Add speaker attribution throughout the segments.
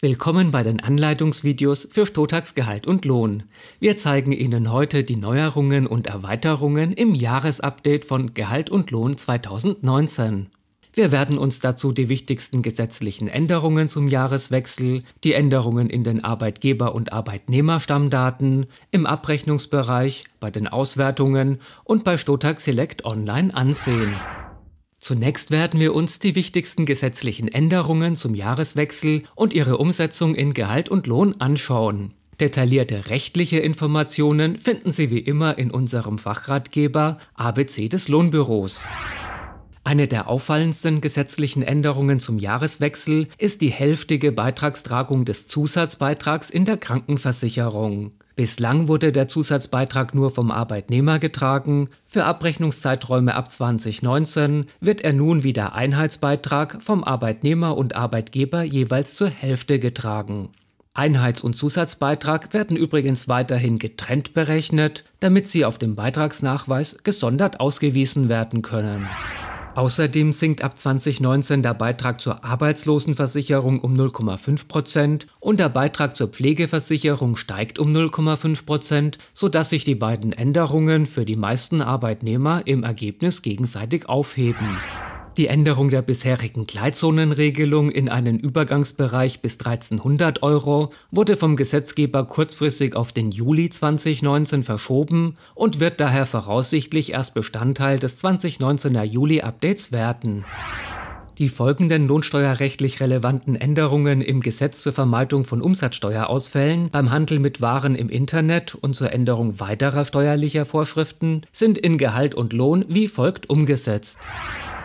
Speaker 1: Willkommen bei den Anleitungsvideos für Stotax Gehalt und Lohn. Wir zeigen Ihnen heute die Neuerungen und Erweiterungen im Jahresupdate von Gehalt und Lohn 2019. Wir werden uns dazu die wichtigsten gesetzlichen Änderungen zum Jahreswechsel, die Änderungen in den Arbeitgeber- und Arbeitnehmerstammdaten, im Abrechnungsbereich, bei den Auswertungen und bei Stotax Select Online ansehen. Zunächst werden wir uns die wichtigsten gesetzlichen Änderungen zum Jahreswechsel und ihre Umsetzung in Gehalt und Lohn anschauen. Detaillierte rechtliche Informationen finden Sie wie immer in unserem Fachratgeber ABC des Lohnbüros. Eine der auffallendsten gesetzlichen Änderungen zum Jahreswechsel ist die hälftige Beitragstragung des Zusatzbeitrags in der Krankenversicherung. Bislang wurde der Zusatzbeitrag nur vom Arbeitnehmer getragen, für Abrechnungszeiträume ab 2019 wird er nun wie der Einheitsbeitrag vom Arbeitnehmer und Arbeitgeber jeweils zur Hälfte getragen. Einheits- und Zusatzbeitrag werden übrigens weiterhin getrennt berechnet, damit sie auf dem Beitragsnachweis gesondert ausgewiesen werden können. Außerdem sinkt ab 2019 der Beitrag zur Arbeitslosenversicherung um 0,5 Prozent und der Beitrag zur Pflegeversicherung steigt um 0,5 Prozent, sodass sich die beiden Änderungen für die meisten Arbeitnehmer im Ergebnis gegenseitig aufheben die Änderung der bisherigen Gleitzonenregelung in einen Übergangsbereich bis 1300 Euro wurde vom Gesetzgeber kurzfristig auf den Juli 2019 verschoben und wird daher voraussichtlich erst Bestandteil des 2019er Juli-Updates werden. Die folgenden lohnsteuerrechtlich relevanten Änderungen im Gesetz zur Vermeidung von Umsatzsteuerausfällen beim Handel mit Waren im Internet und zur Änderung weiterer steuerlicher Vorschriften sind in Gehalt und Lohn wie folgt umgesetzt.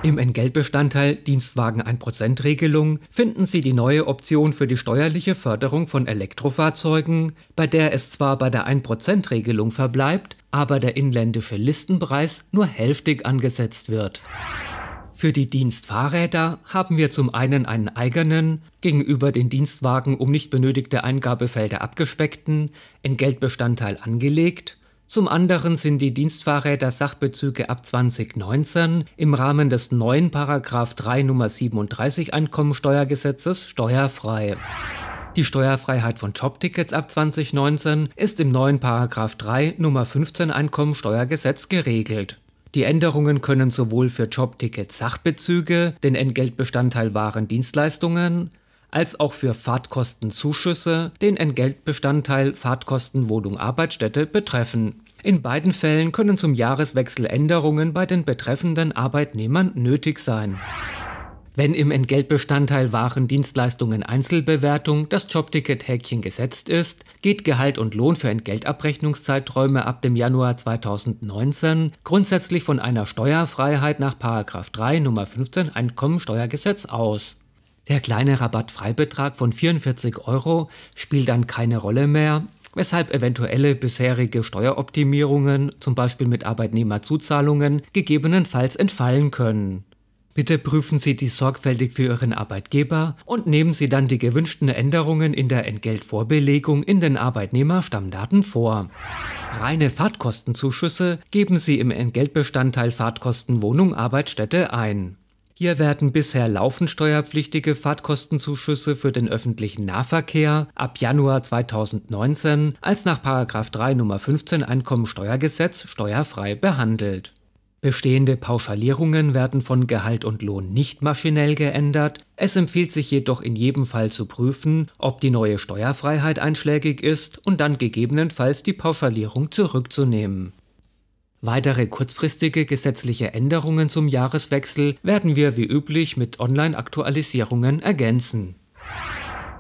Speaker 1: Im Entgeltbestandteil Dienstwagen 1% Regelung finden Sie die neue Option für die steuerliche Förderung von Elektrofahrzeugen, bei der es zwar bei der 1% Regelung verbleibt, aber der inländische Listenpreis nur hälftig angesetzt wird. Für die Dienstfahrräder haben wir zum einen einen eigenen, gegenüber den Dienstwagen um nicht benötigte Eingabefelder abgespeckten, Entgeltbestandteil angelegt zum anderen sind die Dienstfahrräder Sachbezüge ab 2019 im Rahmen des neuen Paragraph 3 Nummer 37 Einkommensteuergesetzes steuerfrei. Die Steuerfreiheit von Jobtickets ab 2019 ist im neuen Paragraph 3 Nummer 15 Einkommensteuergesetz geregelt. Die Änderungen können sowohl für Jobtickets Sachbezüge, den Entgeltbestandteil Waren Dienstleistungen, als auch für Fahrtkostenzuschüsse den Entgeltbestandteil Fahrtkostenwohnung Arbeitsstätte betreffen. In beiden Fällen können zum Jahreswechsel Änderungen bei den betreffenden Arbeitnehmern nötig sein. Wenn im Entgeltbestandteil Waren, Dienstleistungen, Einzelbewertung das Jobticket-Häkchen gesetzt ist, geht Gehalt und Lohn für Entgeltabrechnungszeiträume ab dem Januar 2019 grundsätzlich von einer Steuerfreiheit nach 3 Nummer 15 Einkommensteuergesetz aus. Der kleine Rabattfreibetrag von 44 Euro spielt dann keine Rolle mehr, weshalb eventuelle bisherige Steueroptimierungen, zum Beispiel mit Arbeitnehmerzuzahlungen, gegebenenfalls entfallen können. Bitte prüfen Sie dies sorgfältig für Ihren Arbeitgeber und nehmen Sie dann die gewünschten Änderungen in der Entgeltvorbelegung in den Arbeitnehmerstammdaten vor. Reine Fahrtkostenzuschüsse geben Sie im Entgeltbestandteil Fahrtkosten Wohnung Arbeitsstätte ein. Hier werden bisher laufend steuerpflichtige Fahrtkostenzuschüsse für den öffentlichen Nahverkehr ab Januar 2019 als nach 3 Nummer 15 Einkommensteuergesetz steuerfrei behandelt. Bestehende Pauschalierungen werden von Gehalt und Lohn nicht maschinell geändert. Es empfiehlt sich jedoch in jedem Fall zu prüfen, ob die neue Steuerfreiheit einschlägig ist und dann gegebenenfalls die Pauschalierung zurückzunehmen. Weitere kurzfristige gesetzliche Änderungen zum Jahreswechsel werden wir wie üblich mit Online-Aktualisierungen ergänzen.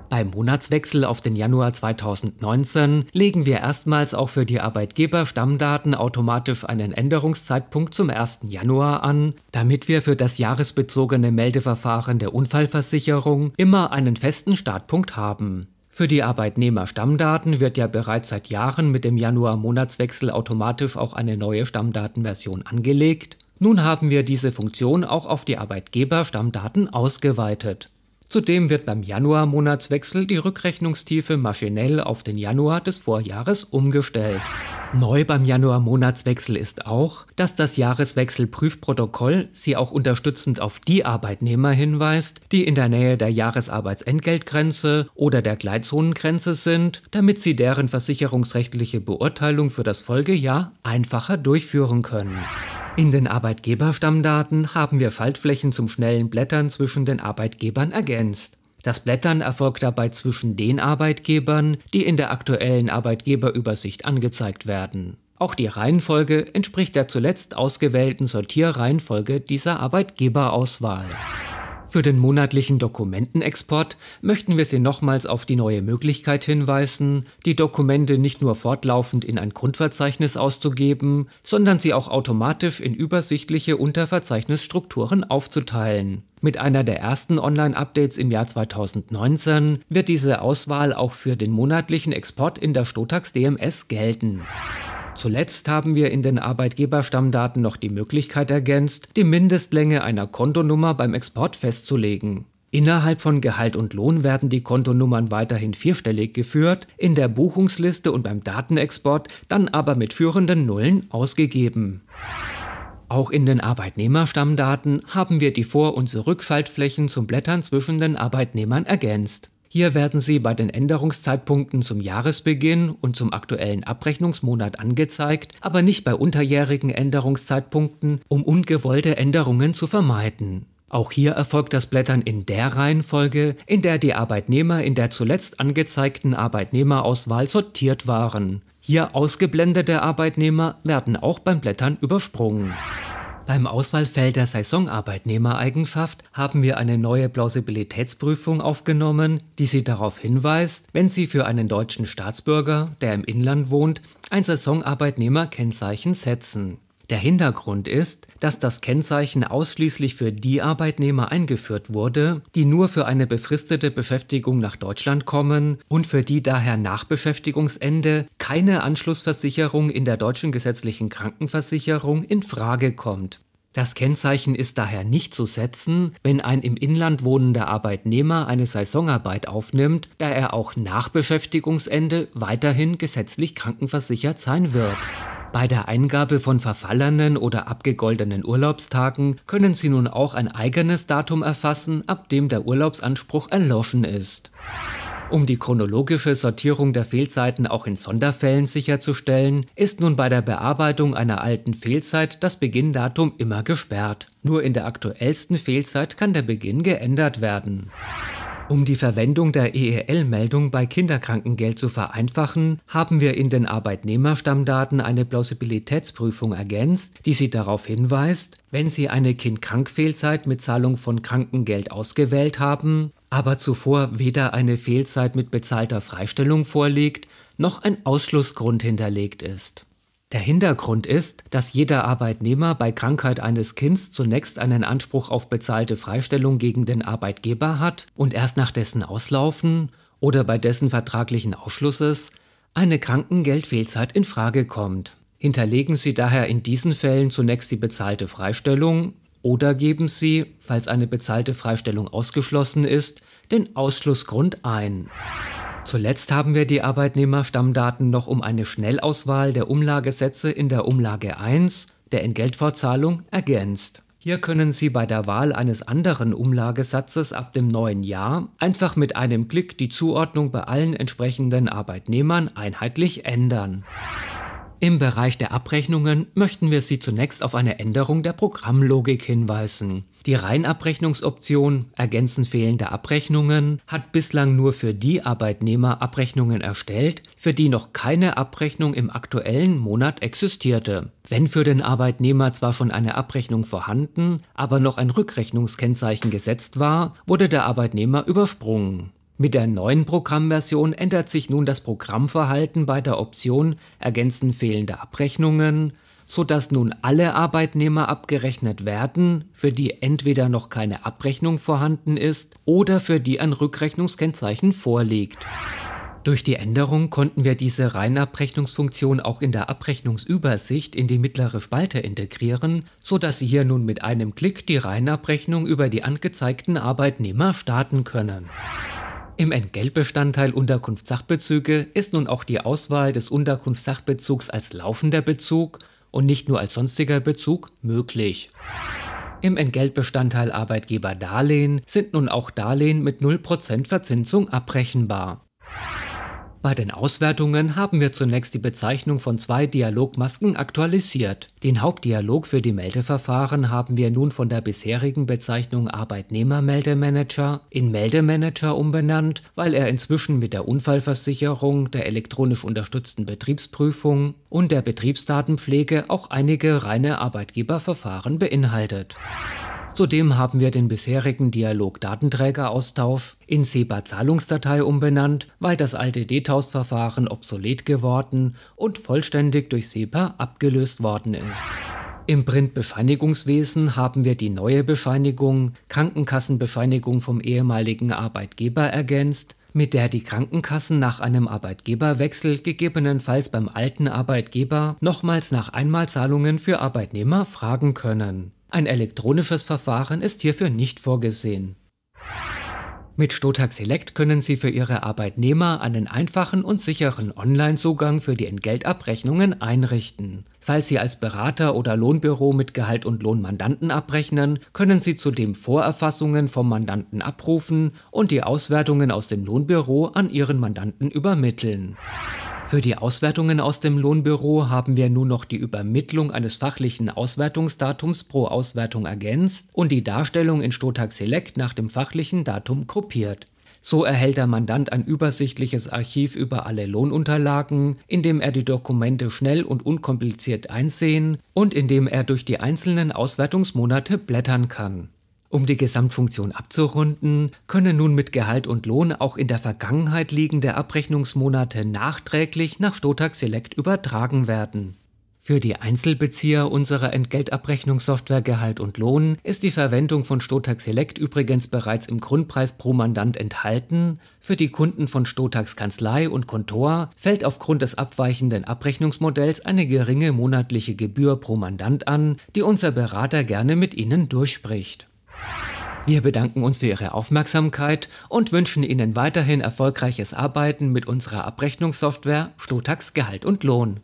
Speaker 1: Beim Monatswechsel auf den Januar 2019 legen wir erstmals auch für die Arbeitgeber Stammdaten automatisch einen Änderungszeitpunkt zum 1. Januar an, damit wir für das jahresbezogene Meldeverfahren der Unfallversicherung immer einen festen Startpunkt haben. Für die Arbeitnehmer-Stammdaten wird ja bereits seit Jahren mit dem Januar-Monatswechsel automatisch auch eine neue Stammdatenversion angelegt. Nun haben wir diese Funktion auch auf die Arbeitgeber-Stammdaten ausgeweitet. Zudem wird beim Januar-Monatswechsel die Rückrechnungstiefe maschinell auf den Januar des Vorjahres umgestellt. Neu beim Januar-Monatswechsel ist auch, dass das Jahreswechselprüfprotokoll Sie auch unterstützend auf die Arbeitnehmer hinweist, die in der Nähe der Jahresarbeitsentgeltgrenze oder der Gleitzonengrenze sind, damit Sie deren versicherungsrechtliche Beurteilung für das Folgejahr einfacher durchführen können. In den Arbeitgeberstammdaten haben wir Schaltflächen zum schnellen Blättern zwischen den Arbeitgebern ergänzt. Das Blättern erfolgt dabei zwischen den Arbeitgebern, die in der aktuellen Arbeitgeberübersicht angezeigt werden. Auch die Reihenfolge entspricht der zuletzt ausgewählten Sortierreihenfolge dieser Arbeitgeberauswahl. Für den monatlichen Dokumentenexport möchten wir Sie nochmals auf die neue Möglichkeit hinweisen, die Dokumente nicht nur fortlaufend in ein Grundverzeichnis auszugeben, sondern sie auch automatisch in übersichtliche Unterverzeichnisstrukturen aufzuteilen. Mit einer der ersten Online-Updates im Jahr 2019 wird diese Auswahl auch für den monatlichen Export in der Stotax DMS gelten. Zuletzt haben wir in den Arbeitgeberstammdaten noch die Möglichkeit ergänzt, die Mindestlänge einer Kontonummer beim Export festzulegen. Innerhalb von Gehalt und Lohn werden die Kontonummern weiterhin vierstellig geführt, in der Buchungsliste und beim Datenexport dann aber mit führenden Nullen ausgegeben. Auch in den Arbeitnehmerstammdaten haben wir die Vor- und Zurückschaltflächen zum Blättern zwischen den Arbeitnehmern ergänzt. Hier werden sie bei den Änderungszeitpunkten zum Jahresbeginn und zum aktuellen Abrechnungsmonat angezeigt, aber nicht bei unterjährigen Änderungszeitpunkten, um ungewollte Änderungen zu vermeiden. Auch hier erfolgt das Blättern in der Reihenfolge, in der die Arbeitnehmer in der zuletzt angezeigten Arbeitnehmerauswahl sortiert waren. Hier ausgeblendete Arbeitnehmer werden auch beim Blättern übersprungen. Beim Auswahlfeld der Saisonarbeitnehmereigenschaft haben wir eine neue Plausibilitätsprüfung aufgenommen, die Sie darauf hinweist, wenn Sie für einen deutschen Staatsbürger, der im Inland wohnt, ein Saisonarbeitnehmerkennzeichen setzen. Der Hintergrund ist, dass das Kennzeichen ausschließlich für die Arbeitnehmer eingeführt wurde, die nur für eine befristete Beschäftigung nach Deutschland kommen und für die daher nach Beschäftigungsende keine Anschlussversicherung in der deutschen gesetzlichen Krankenversicherung in Frage kommt. Das Kennzeichen ist daher nicht zu setzen, wenn ein im Inland wohnender Arbeitnehmer eine Saisonarbeit aufnimmt, da er auch nach Beschäftigungsende weiterhin gesetzlich krankenversichert sein wird. Bei der Eingabe von verfallenen oder abgegoltenen Urlaubstagen können Sie nun auch ein eigenes Datum erfassen, ab dem der Urlaubsanspruch erloschen ist. Um die chronologische Sortierung der Fehlzeiten auch in Sonderfällen sicherzustellen, ist nun bei der Bearbeitung einer alten Fehlzeit das Beginndatum immer gesperrt. Nur in der aktuellsten Fehlzeit kann der Beginn geändert werden. Um die Verwendung der EEL-Meldung bei Kinderkrankengeld zu vereinfachen, haben wir in den Arbeitnehmerstammdaten eine Plausibilitätsprüfung ergänzt, die Sie darauf hinweist, wenn Sie eine Kind-Krank-Fehlzeit mit Zahlung von Krankengeld ausgewählt haben, aber zuvor weder eine Fehlzeit mit bezahlter Freistellung vorliegt, noch ein Ausschlussgrund hinterlegt ist. Der Hintergrund ist, dass jeder Arbeitnehmer bei Krankheit eines Kindes zunächst einen Anspruch auf bezahlte Freistellung gegen den Arbeitgeber hat und erst nach dessen Auslaufen oder bei dessen vertraglichen Ausschlusses eine Krankengeldfehlzeit in Frage kommt. Hinterlegen Sie daher in diesen Fällen zunächst die bezahlte Freistellung oder geben Sie, falls eine bezahlte Freistellung ausgeschlossen ist, den Ausschlussgrund ein. Zuletzt haben wir die Arbeitnehmerstammdaten noch um eine Schnellauswahl der Umlagesätze in der Umlage 1 der Entgeltfortzahlung ergänzt. Hier können Sie bei der Wahl eines anderen Umlagesatzes ab dem neuen Jahr einfach mit einem Klick die Zuordnung bei allen entsprechenden Arbeitnehmern einheitlich ändern. Im Bereich der Abrechnungen möchten wir Sie zunächst auf eine Änderung der Programmlogik hinweisen. Die Reinabrechnungsoption Ergänzen fehlende Abrechnungen hat bislang nur für die Arbeitnehmer Abrechnungen erstellt, für die noch keine Abrechnung im aktuellen Monat existierte. Wenn für den Arbeitnehmer zwar schon eine Abrechnung vorhanden, aber noch ein Rückrechnungskennzeichen gesetzt war, wurde der Arbeitnehmer übersprungen. Mit der neuen Programmversion ändert sich nun das Programmverhalten bei der Option Ergänzen fehlende Abrechnungen, sodass nun alle Arbeitnehmer abgerechnet werden, für die entweder noch keine Abrechnung vorhanden ist oder für die ein Rückrechnungskennzeichen vorliegt. Durch die Änderung konnten wir diese Reinabrechnungsfunktion auch in der Abrechnungsübersicht in die mittlere Spalte integrieren, sodass Sie hier nun mit einem Klick die Reinabrechnung über die angezeigten Arbeitnehmer starten können. Im Entgeltbestandteil Unterkunftssachbezüge ist nun auch die Auswahl des Unterkunftssachbezugs als laufender Bezug und nicht nur als sonstiger Bezug möglich. Im Entgeltbestandteil Arbeitgeberdarlehen sind nun auch Darlehen mit 0% Verzinsung abrechenbar. Bei den Auswertungen haben wir zunächst die Bezeichnung von zwei Dialogmasken aktualisiert. Den Hauptdialog für die Meldeverfahren haben wir nun von der bisherigen Bezeichnung Arbeitnehmermeldemanager in Meldemanager umbenannt, weil er inzwischen mit der Unfallversicherung, der elektronisch unterstützten Betriebsprüfung und der Betriebsdatenpflege auch einige reine Arbeitgeberverfahren beinhaltet. Zudem haben wir den bisherigen Dialog-Datenträger-Austausch in SEPA-Zahlungsdatei umbenannt, weil das alte DTAUS-Verfahren obsolet geworden und vollständig durch SEPA abgelöst worden ist. Im Printbescheinigungswesen haben wir die neue Bescheinigung Krankenkassenbescheinigung vom ehemaligen Arbeitgeber ergänzt, mit der die Krankenkassen nach einem Arbeitgeberwechsel gegebenenfalls beim alten Arbeitgeber nochmals nach Einmalzahlungen für Arbeitnehmer fragen können. Ein elektronisches Verfahren ist hierfür nicht vorgesehen. Mit Stotax Select können Sie für Ihre Arbeitnehmer einen einfachen und sicheren Online-Zugang für die Entgeltabrechnungen einrichten. Falls Sie als Berater oder Lohnbüro mit Gehalt und Lohn Mandanten abrechnen, können Sie zudem Vorerfassungen vom Mandanten abrufen und die Auswertungen aus dem Lohnbüro an Ihren Mandanten übermitteln. Für die Auswertungen aus dem Lohnbüro haben wir nun noch die Übermittlung eines fachlichen Auswertungsdatums pro Auswertung ergänzt und die Darstellung in Stotax Select nach dem fachlichen Datum gruppiert. So erhält der Mandant ein übersichtliches Archiv über alle Lohnunterlagen, in dem er die Dokumente schnell und unkompliziert einsehen und in dem er durch die einzelnen Auswertungsmonate blättern kann. Um die Gesamtfunktion abzurunden, können nun mit Gehalt und Lohn auch in der Vergangenheit liegende Abrechnungsmonate nachträglich nach Stotag Select übertragen werden. Für die Einzelbezieher unserer Entgeltabrechnungssoftware Gehalt und Lohn ist die Verwendung von Stotag Select übrigens bereits im Grundpreis pro Mandant enthalten. Für die Kunden von Stotags Kanzlei und Kontor fällt aufgrund des abweichenden Abrechnungsmodells eine geringe monatliche Gebühr pro Mandant an, die unser Berater gerne mit Ihnen durchspricht. Wir bedanken uns für Ihre Aufmerksamkeit und wünschen Ihnen weiterhin erfolgreiches Arbeiten mit unserer Abrechnungssoftware Stotax Gehalt und Lohn.